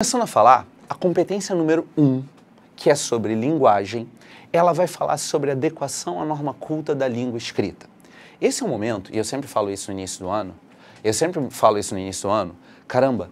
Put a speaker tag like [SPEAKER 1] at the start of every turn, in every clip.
[SPEAKER 1] Começando a falar, a competência número um, que é sobre linguagem, ela vai falar sobre adequação à norma culta da língua escrita. Esse é o momento, e eu sempre falo isso no início do ano, eu sempre falo isso no início do ano, caramba,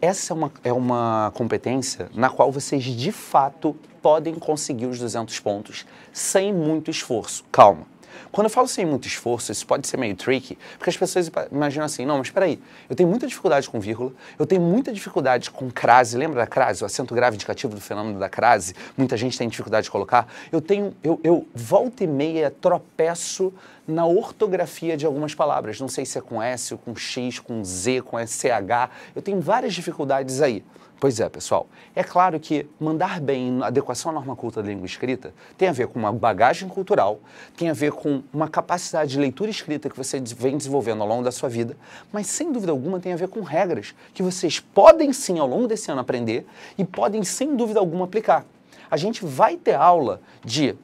[SPEAKER 1] essa é uma, é uma competência na qual vocês de fato podem conseguir os 200 pontos sem muito esforço. Calma. Quando eu falo sem muito esforço, isso pode ser meio tricky, porque as pessoas imaginam assim, não, mas peraí, eu tenho muita dificuldade com vírgula, eu tenho muita dificuldade com crase, lembra da crase, o acento grave indicativo do fenômeno da crase, muita gente tem dificuldade de colocar, eu tenho, eu, eu volta e meia tropeço na ortografia de algumas palavras. Não sei se é com S, com X, com Z, com SCH. Eu tenho várias dificuldades aí. Pois é, pessoal. É claro que mandar bem adequação à norma culta da língua escrita tem a ver com uma bagagem cultural, tem a ver com uma capacidade de leitura escrita que você vem desenvolvendo ao longo da sua vida, mas sem dúvida alguma tem a ver com regras que vocês podem sim ao longo desse ano aprender e podem sem dúvida alguma aplicar. A gente vai ter aula de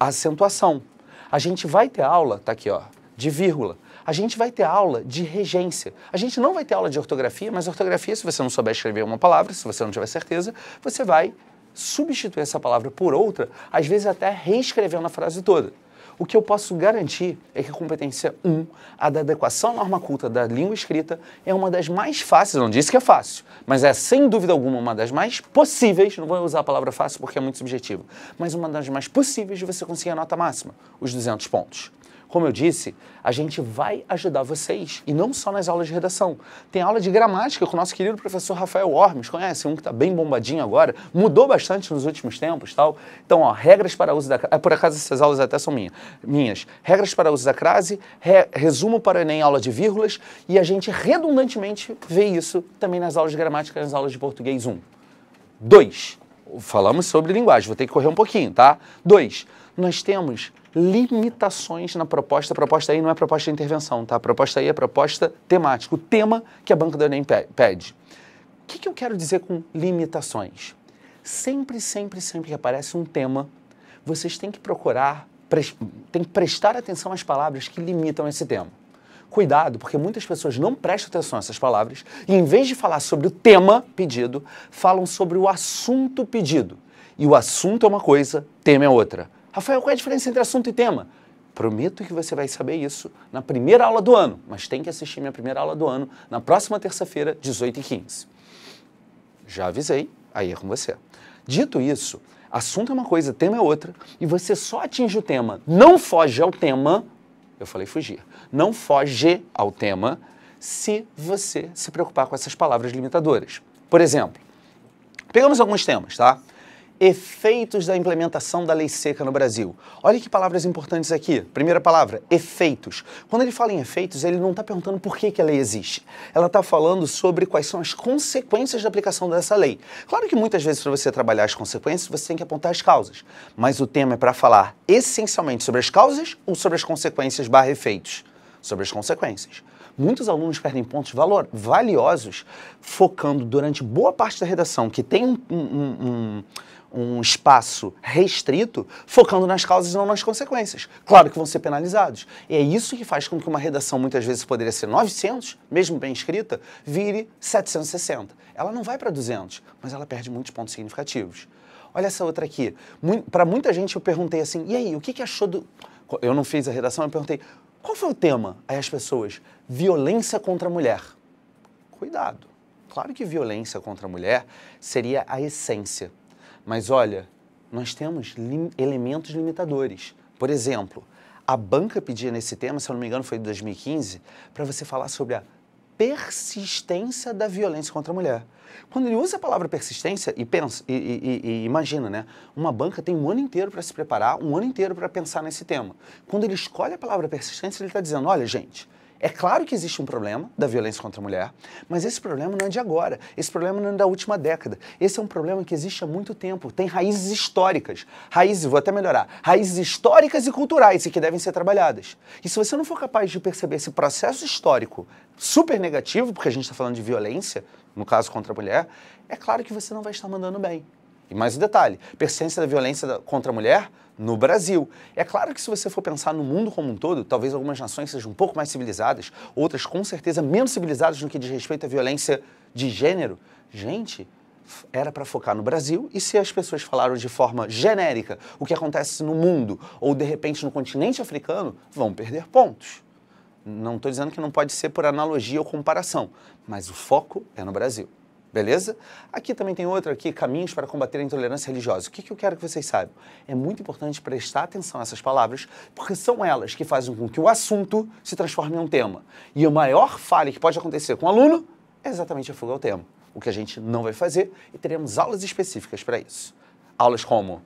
[SPEAKER 1] acentuação, a gente vai ter aula, tá aqui ó, de vírgula. A gente vai ter aula de regência. A gente não vai ter aula de ortografia, mas ortografia, se você não souber escrever uma palavra, se você não tiver certeza, você vai substituir essa palavra por outra, às vezes até reescrevendo a frase toda. O que eu posso garantir é que a competência 1, a da adequação à norma culta da língua escrita, é uma das mais fáceis, não disse que é fácil, mas é sem dúvida alguma uma das mais possíveis, não vou usar a palavra fácil porque é muito subjetivo, mas uma das mais possíveis de você conseguir a nota máxima, os 200 pontos. Como eu disse, a gente vai ajudar vocês, e não só nas aulas de redação. Tem aula de gramática com o nosso querido professor Rafael Ormes, conhece? Um que está bem bombadinho agora, mudou bastante nos últimos tempos tal. Então, ó, regras para uso da... É, por acaso, essas aulas até são minha, minhas. Regras para uso da crase, re... resumo para o Enem aula de vírgulas, e a gente redundantemente vê isso também nas aulas de gramática e nas aulas de português 1. 2. Falamos sobre linguagem, vou ter que correr um pouquinho, tá? 2. Nós temos limitações na proposta. A proposta aí não é proposta de intervenção, tá? A proposta aí é proposta temática, o tema que a Banca do Enem pede. O que, que eu quero dizer com limitações? Sempre, sempre, sempre que aparece um tema, vocês têm que procurar, têm que prestar atenção às palavras que limitam esse tema cuidado, porque muitas pessoas não prestam atenção a essas palavras e, em vez de falar sobre o tema pedido, falam sobre o assunto pedido. E o assunto é uma coisa, tema é outra. Rafael, qual é a diferença entre assunto e tema? Prometo que você vai saber isso na primeira aula do ano, mas tem que assistir minha primeira aula do ano na próxima terça-feira, 18h15. Já avisei, aí é com você. Dito isso, assunto é uma coisa, tema é outra, e você só atinge o tema, não foge ao tema, eu falei fugir, não foge ao tema se você se preocupar com essas palavras limitadoras. Por exemplo, pegamos alguns temas, tá? efeitos da implementação da lei seca no Brasil. Olha que palavras importantes aqui. Primeira palavra, efeitos. Quando ele fala em efeitos, ele não está perguntando por que, que a lei existe. Ela está falando sobre quais são as consequências da aplicação dessa lei. Claro que muitas vezes, para você trabalhar as consequências, você tem que apontar as causas. Mas o tema é para falar essencialmente sobre as causas ou sobre as consequências barra efeitos? Sobre as consequências. Muitos alunos perdem pontos valor, valiosos focando durante boa parte da redação, que tem um, um, um, um espaço restrito, focando nas causas e não nas consequências. Claro que vão ser penalizados. E é isso que faz com que uma redação, muitas vezes, poderia ser 900, mesmo bem escrita, vire 760. Ela não vai para 200, mas ela perde muitos pontos significativos. Olha essa outra aqui. Para muita gente eu perguntei assim, e aí, o que, que achou do... Eu não fiz a redação, eu perguntei, qual foi o tema? Aí as pessoas, violência contra a mulher. Cuidado. Claro que violência contra a mulher seria a essência. Mas olha, nós temos lim elementos limitadores. Por exemplo, a banca pedia nesse tema, se eu não me engano foi de 2015, para você falar sobre a persistência da violência contra a mulher. Quando ele usa a palavra persistência e pensa e, e, e imagina, né? Uma banca tem um ano inteiro para se preparar, um ano inteiro para pensar nesse tema. Quando ele escolhe a palavra persistência, ele está dizendo: olha, gente, é claro que existe um problema da violência contra a mulher, mas esse problema não é de agora, esse problema não é da última década. Esse é um problema que existe há muito tempo, tem raízes históricas. Raízes, vou até melhorar, raízes históricas e culturais e que devem ser trabalhadas. E se você não for capaz de perceber esse processo histórico super negativo, porque a gente está falando de violência, no caso contra a mulher, é claro que você não vai estar mandando bem. E mais um detalhe: persistência da violência contra a mulher no Brasil. É claro que se você for pensar no mundo como um todo, talvez algumas nações sejam um pouco mais civilizadas, outras com certeza menos civilizadas no que diz respeito à violência de gênero. Gente, era para focar no Brasil e se as pessoas falaram de forma genérica o que acontece no mundo ou de repente no continente africano, vão perder pontos. Não estou dizendo que não pode ser por analogia ou comparação, mas o foco é no Brasil. Beleza? Aqui também tem outra aqui, caminhos para combater a intolerância religiosa. O que, que eu quero que vocês saibam? É muito importante prestar atenção a essas palavras, porque são elas que fazem com que o assunto se transforme em um tema. E a maior falha que pode acontecer com o aluno é exatamente a fuga ao tema. O que a gente não vai fazer e teremos aulas específicas para isso. Aulas como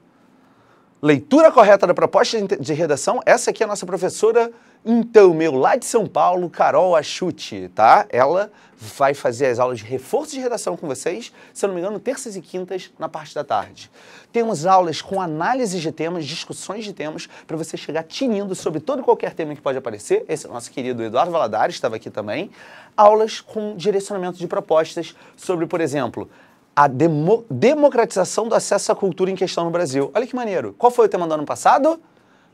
[SPEAKER 1] leitura correta da proposta de redação, essa aqui é a nossa professora, então, meu, lá de São Paulo, Carol Achute, tá? Ela vai fazer as aulas de reforço de redação com vocês, se eu não me engano, terças e quintas, na parte da tarde. Temos aulas com análises de temas, discussões de temas, para você chegar tinindo sobre todo e qualquer tema que pode aparecer. Esse é o nosso querido Eduardo Valadares estava aqui também. Aulas com direcionamento de propostas sobre, por exemplo, a demo, democratização do acesso à cultura em questão no Brasil. Olha que maneiro. Qual foi o tema do ano passado?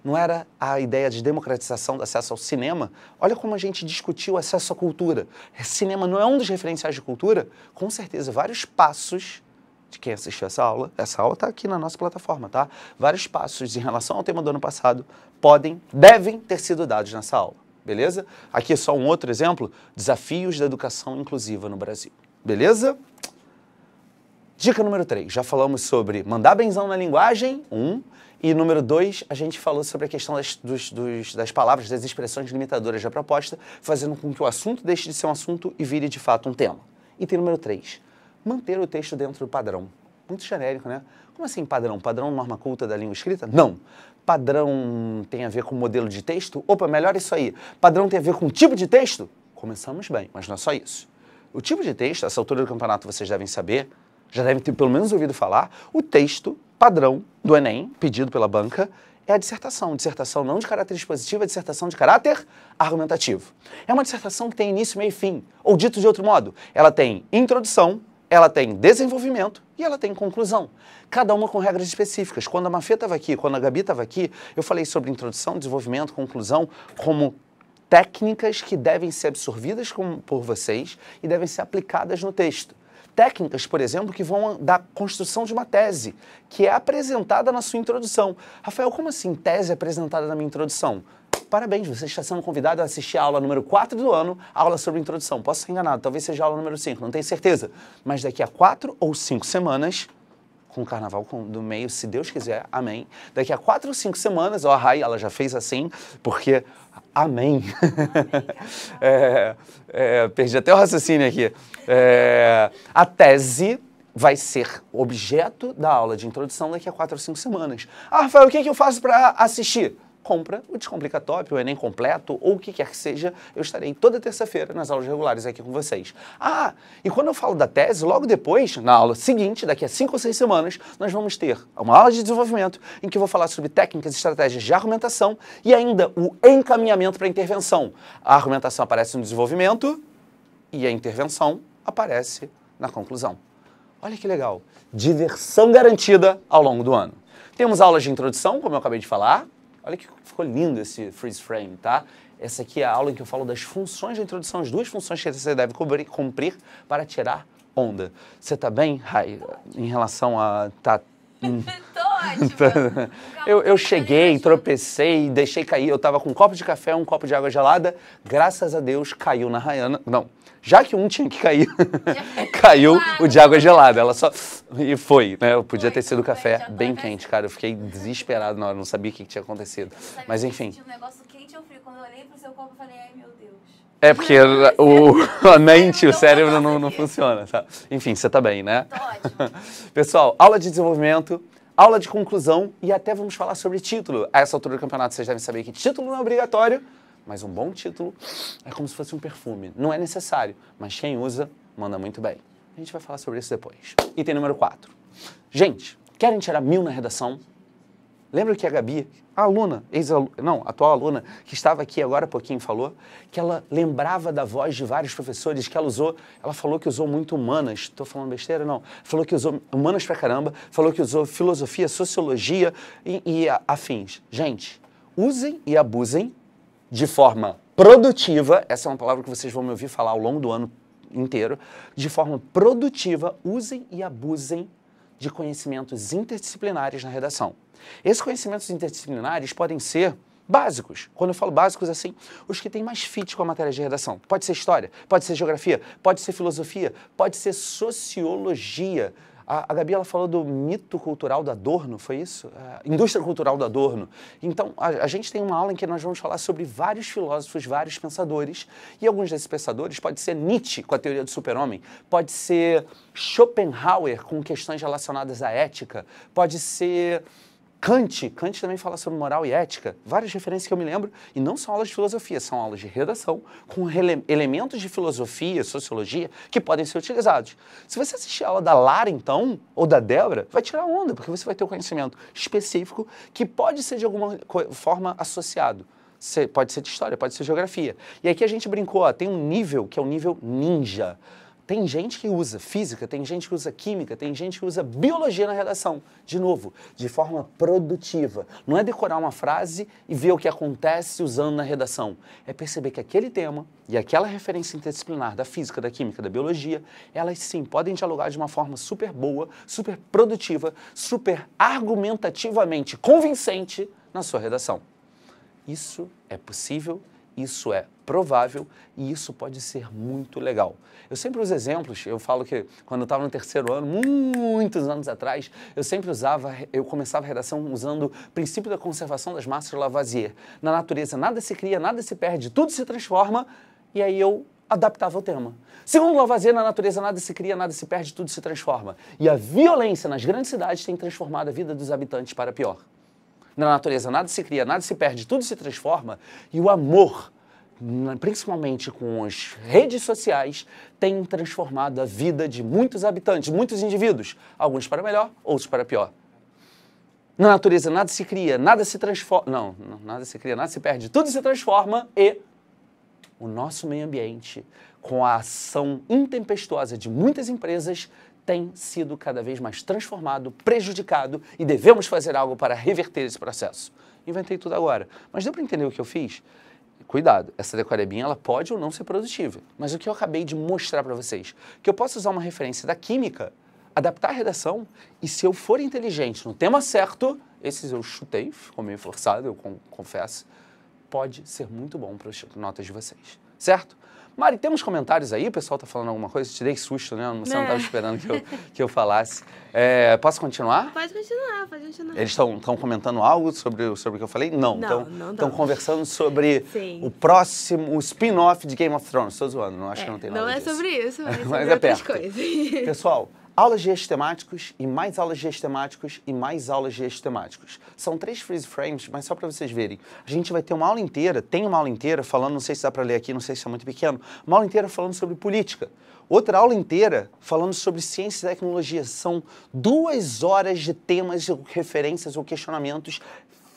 [SPEAKER 1] Não era a ideia de democratização do acesso ao cinema? Olha como a gente discutiu o acesso à cultura. É, cinema não é um dos referenciais de cultura? Com certeza, vários passos de quem assistiu essa aula, essa aula está aqui na nossa plataforma, tá? Vários passos em relação ao tema do ano passado podem, devem ter sido dados nessa aula, beleza? Aqui é só um outro exemplo, desafios da educação inclusiva no Brasil, beleza? Dica número 3, já falamos sobre mandar benzão na linguagem, um, e número 2, a gente falou sobre a questão das, dos, dos, das palavras, das expressões limitadoras da proposta, fazendo com que o assunto deixe de ser um assunto e vire de fato um tema. Item número 3, manter o texto dentro do padrão. Muito genérico, né? Como assim padrão? Padrão norma culta da língua escrita? Não. Padrão tem a ver com modelo de texto? Opa, melhor isso aí. Padrão tem a ver com tipo de texto? Começamos bem, mas não é só isso. O tipo de texto, a essa altura do campeonato vocês devem saber, já devem ter pelo menos ouvido falar, o texto padrão do Enem, pedido pela banca, é a dissertação. Dissertação não de caráter expositivo, é dissertação de caráter argumentativo. É uma dissertação que tem início, meio e fim. Ou dito de outro modo, ela tem introdução, ela tem desenvolvimento e ela tem conclusão. Cada uma com regras específicas. Quando a Mafê estava aqui, quando a Gabi estava aqui, eu falei sobre introdução, desenvolvimento, conclusão como técnicas que devem ser absorvidas por vocês e devem ser aplicadas no texto técnicas, por exemplo, que vão da construção de uma tese, que é apresentada na sua introdução. Rafael, como assim tese é apresentada na minha introdução? Parabéns, você está sendo convidado a assistir a aula número 4 do ano, aula sobre introdução. Posso ser enganado, talvez seja a aula número 5, não tenho certeza. Mas daqui a 4 ou 5 semanas, com o carnaval com, do meio, se Deus quiser, amém. Daqui a quatro ou cinco semanas, ó, oh, Rai, ela já fez assim, porque amém. é, é, perdi até o raciocínio aqui. É, a tese vai ser objeto da aula de introdução daqui a quatro ou cinco semanas. Ah, Rafael, o que, que eu faço para assistir? compra o Descomplica Top, o Enem Completo ou o que quer que seja, eu estarei toda terça-feira nas aulas regulares aqui com vocês. Ah, e quando eu falo da tese, logo depois, na aula seguinte, daqui a cinco ou seis semanas, nós vamos ter uma aula de desenvolvimento em que eu vou falar sobre técnicas e estratégias de argumentação e ainda o encaminhamento para a intervenção. A argumentação aparece no desenvolvimento e a intervenção aparece na conclusão. Olha que legal! Diversão garantida ao longo do ano. Temos aulas de introdução, como eu acabei de falar, Olha que ficou lindo esse freeze frame, tá? Essa aqui é a aula em que eu falo das funções da introdução, as duas funções que você deve cumprir para tirar onda. Você tá bem, Rai, em relação a... Tá, hum. ótimo. eu, eu cheguei, tropecei, deixei cair. Eu tava com um copo de café, um copo de água gelada. Graças a Deus caiu na Rayana. Não, já que um tinha que cair, caiu o de água gelada. Ela só. E foi, né? Eu podia foi, ter sido café bem quente, cara. Eu fiquei desesperado na hora, não sabia o que, que tinha acontecido. Mas enfim. Um negócio quente ou frio. Quando eu olhei pro seu copo, eu falei, ai meu Deus. É porque o, a mente, o cérebro não, não funciona, tá? Enfim, você tá bem, né? Tô ótimo. Pessoal, aula de desenvolvimento aula de conclusão e até vamos falar sobre título. A essa altura do campeonato vocês devem saber que título não é obrigatório, mas um bom título é como se fosse um perfume. Não é necessário, mas quem usa manda muito bem. A gente vai falar sobre isso depois. Item número 4. Gente, querem tirar mil na redação? Lembra que a Gabi, a aluna, ex -aluna, não, atual aluna, que estava aqui agora há pouquinho, falou que ela lembrava da voz de vários professores que ela usou. Ela falou que usou muito humanas. Estou falando besteira? Não. Falou que usou humanas pra caramba. Falou que usou filosofia, sociologia e, e afins. Gente, usem e abusem de forma produtiva. Essa é uma palavra que vocês vão me ouvir falar ao longo do ano inteiro. De forma produtiva, usem e abusem de conhecimentos interdisciplinares na redação. Esses conhecimentos interdisciplinares podem ser básicos. Quando eu falo básicos, assim, os que têm mais fit com a matéria de redação. Pode ser história, pode ser geografia, pode ser filosofia, pode ser sociologia. A, a Gabi ela falou do mito cultural do Adorno, foi isso? É, indústria cultural do Adorno. Então, a, a gente tem uma aula em que nós vamos falar sobre vários filósofos, vários pensadores, e alguns desses pensadores pode ser Nietzsche com a teoria do super-homem, pode ser Schopenhauer com questões relacionadas à ética, pode ser Kant, Kant também fala sobre moral e ética, várias referências que eu me lembro, e não são aulas de filosofia, são aulas de redação com ele elementos de filosofia, sociologia, que podem ser utilizados. Se você assistir a aula da Lara, então, ou da Débora, vai tirar onda, porque você vai ter um conhecimento específico que pode ser de alguma forma associado. pode ser de história, pode ser de geografia. E aqui a gente brincou, ó, tem um nível que é o um nível ninja. Tem gente que usa física, tem gente que usa química, tem gente que usa biologia na redação. De novo, de forma produtiva. Não é decorar uma frase e ver o que acontece usando na redação. É perceber que aquele tema e aquela referência interdisciplinar da física, da química, da biologia, elas sim podem dialogar de uma forma super boa, super produtiva, super argumentativamente convincente na sua redação. Isso é possível isso é provável e isso pode ser muito legal. Eu sempre uso exemplos, eu falo que quando eu estava no terceiro ano, muitos anos atrás, eu sempre usava, eu começava a redação usando o princípio da conservação das massas de Lavoisier. Na natureza nada se cria, nada se perde, tudo se transforma e aí eu adaptava o tema. Segundo Lavoisier, na natureza nada se cria, nada se perde, tudo se transforma. E a violência nas grandes cidades tem transformado a vida dos habitantes para pior na natureza nada se cria, nada se perde, tudo se transforma, e o amor, principalmente com as redes sociais, tem transformado a vida de muitos habitantes, muitos indivíduos, alguns para melhor, outros para pior. Na natureza nada se cria, nada se transforma, não, nada se cria, nada se perde, tudo se transforma e o nosso meio ambiente, com a ação intempestuosa de muitas empresas, tem sido cada vez mais transformado, prejudicado e devemos fazer algo para reverter esse processo. Inventei tudo agora, mas deu para entender o que eu fiz? Cuidado, essa decorebinha ela pode ou não ser produtiva. Mas o que eu acabei de mostrar para vocês, que eu posso usar uma referência da química, adaptar a redação e se eu for inteligente no tema certo, esses eu chutei, ficou meio forçado, eu confesso, pode ser muito bom para as notas de vocês, certo? Mari, temos comentários aí? O pessoal está falando alguma coisa? Te dei susto, né? Você não estava esperando que eu, que eu falasse. É, posso continuar? Pode continuar, pode continuar. Eles estão comentando algo sobre, sobre o que eu falei? Não. Não, Estão conversando sobre Sim. o próximo o spin-off de Game of Thrones. Estou zoando, não acho é, que não tem nada Não é disso. sobre isso, mas, mas é perto. coisas. Pessoal, Aulas de eixos temáticos e mais aulas de eixos temáticos e mais aulas de eixos temáticos. São três freeze frames, mas só para vocês verem. A gente vai ter uma aula inteira, tem uma aula inteira falando, não sei se dá para ler aqui, não sei se é muito pequeno, uma aula inteira falando sobre política. Outra aula inteira falando sobre ciência e tecnologia. São duas horas de temas, referências ou questionamentos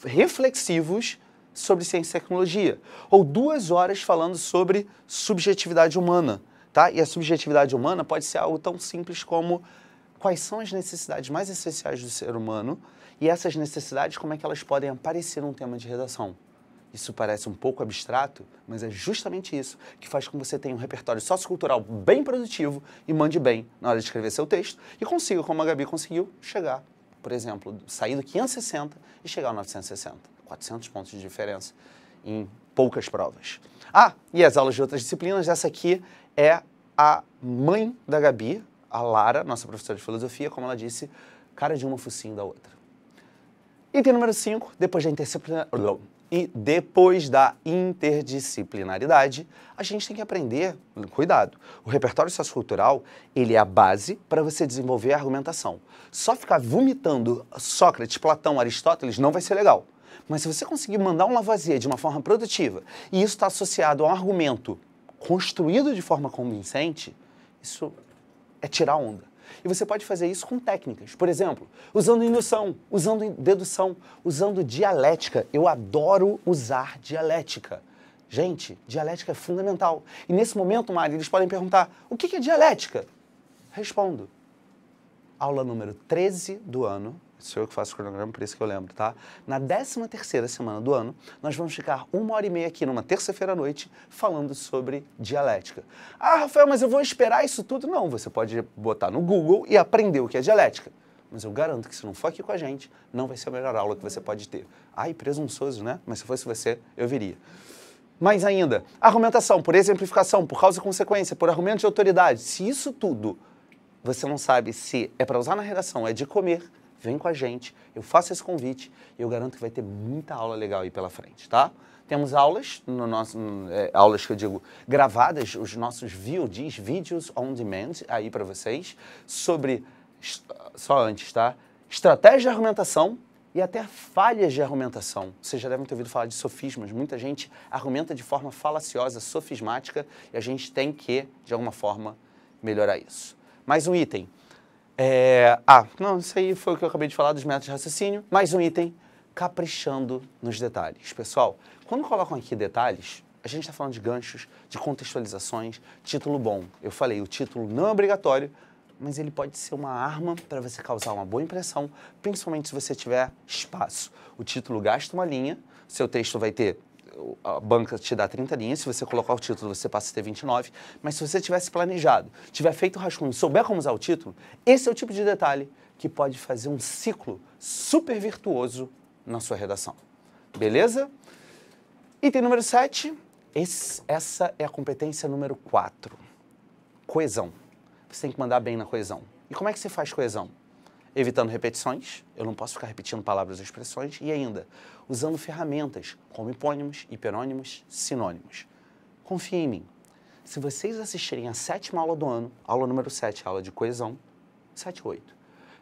[SPEAKER 1] reflexivos sobre ciência e tecnologia. Ou duas horas falando sobre subjetividade humana Tá? E a subjetividade humana pode ser algo tão simples como quais são as necessidades mais essenciais do ser humano e essas necessidades, como é que elas podem aparecer num tema de redação. Isso parece um pouco abstrato, mas é justamente isso que faz com que você tenha um repertório sociocultural bem produtivo e mande bem na hora de escrever seu texto e consiga, como a Gabi conseguiu, chegar, por exemplo, sair do 560 e chegar ao 960. 400 pontos de diferença em poucas provas. Ah, e as aulas de outras disciplinas, essa aqui é a mãe da Gabi, a Lara, nossa professora de filosofia, como ela disse, cara de uma, focinho da outra. Item número 5, depois da interdisciplinar... E depois da interdisciplinaridade, a gente tem que aprender, cuidado, o repertório sociocultural, ele é a base para você desenvolver a argumentação. Só ficar vomitando Sócrates, Platão, Aristóteles não vai ser legal. Mas se você conseguir mandar um Lavoisier de uma forma produtiva e isso está associado a um argumento construído de forma convincente, isso é tirar onda. E você pode fazer isso com técnicas. Por exemplo, usando indução, usando dedução, usando dialética. Eu adoro usar dialética. Gente, dialética é fundamental. E nesse momento, Mari, eles podem perguntar: o que é dialética? Respondo. Aula número 13 do ano, sou eu que faço o cronograma, por isso que eu lembro, tá? Na 13 terceira semana do ano, nós vamos ficar uma hora e meia aqui numa terça-feira à noite falando sobre dialética. Ah, Rafael, mas eu vou esperar isso tudo? Não, você pode botar no Google e aprender o que é dialética. Mas eu garanto que se não for aqui com a gente, não vai ser a melhor aula que você pode ter. Ai, presunçoso, né? Mas se fosse você, eu viria. Mais ainda, argumentação por exemplificação, por causa e consequência, por argumento de autoridade. Se isso tudo você não sabe se é para usar na redação, é de comer, vem com a gente, eu faço esse convite eu garanto que vai ter muita aula legal aí pela frente, tá? Temos aulas, no nosso, é, aulas que eu digo gravadas, os nossos VODs, Vídeos On Demand, aí para vocês, sobre, só antes, tá? Estratégia de argumentação e até falhas de argumentação. Vocês já devem ter ouvido falar de sofismas. Muita gente argumenta de forma falaciosa, sofismática, e a gente tem que, de alguma forma, melhorar isso. Mais um item. É... Ah, não, isso aí foi o que eu acabei de falar dos métodos de raciocínio. Mais um item, caprichando nos detalhes. Pessoal, quando colocam aqui detalhes, a gente está falando de ganchos, de contextualizações, título bom. Eu falei, o título não é obrigatório, mas ele pode ser uma arma para você causar uma boa impressão, principalmente se você tiver espaço. O título gasta uma linha, seu texto vai ter a banca te dá 30 linhas, se você colocar o título, você passa a ter 29, mas se você tivesse planejado, tiver feito o rascunho, souber como usar o título, esse é o tipo de detalhe que pode fazer um ciclo super virtuoso na sua redação. Beleza? Item número 7, esse, essa é a competência número 4. Coesão. Você tem que mandar bem na coesão. E como é que você faz coesão? evitando repetições, eu não posso ficar repetindo palavras ou expressões, e ainda usando ferramentas como hipônimos, hiperônimos, sinônimos. Confie em mim. Se vocês assistirem a sétima aula do ano, aula número 7, aula de coesão, 7 8,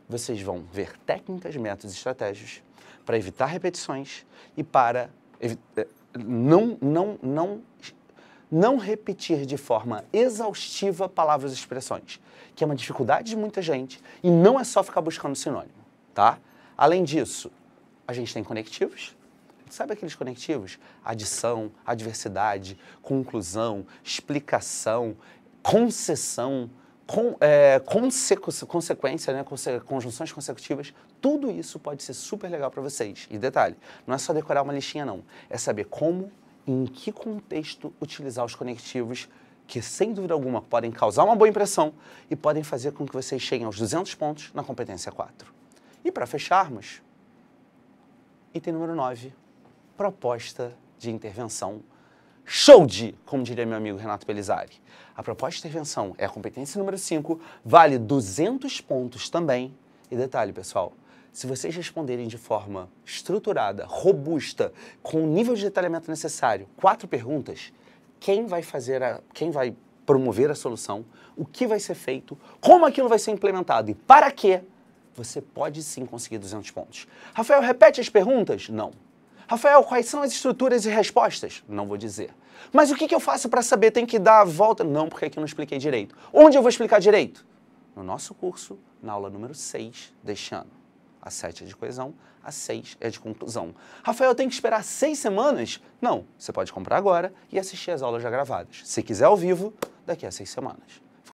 [SPEAKER 1] vocês vão ver técnicas, métodos e estratégias para evitar repetições e para evi eh, não, não, não não repetir de forma exaustiva palavras e expressões, que é uma dificuldade de muita gente, e não é só ficar buscando sinônimo, tá? Além disso, a gente tem conectivos. Sabe aqueles conectivos? Adição, adversidade, conclusão, explicação, concessão, con, é, consecu consequência, né? conjunções consecutivas, tudo isso pode ser super legal para vocês. E detalhe, não é só decorar uma listinha, não. É saber como, em que contexto utilizar os conectivos que, sem dúvida alguma, podem causar uma boa impressão e podem fazer com que vocês cheguem aos 200 pontos na competência 4. E para fecharmos, item número 9, proposta de intervenção. Show de, como diria meu amigo Renato Pelizari. A proposta de intervenção é a competência número 5, vale 200 pontos também. E detalhe, pessoal, se vocês responderem de forma estruturada, robusta, com o nível de detalhamento necessário, quatro perguntas, quem vai fazer a, quem vai promover a solução, o que vai ser feito, como aquilo vai ser implementado e para quê, você pode sim conseguir 200 pontos. Rafael, repete as perguntas? Não. Rafael, quais são as estruturas e respostas? Não vou dizer. Mas o que, que eu faço para saber? Tem que dar a volta? Não, porque aqui eu não expliquei direito. Onde eu vou explicar direito? No nosso curso, na aula número 6 deste ano. A 7 é de coesão, a 6 é de conclusão. Rafael, tem que esperar seis semanas? Não, você pode comprar agora e assistir as aulas já gravadas. Se quiser ao vivo, daqui a seis semanas.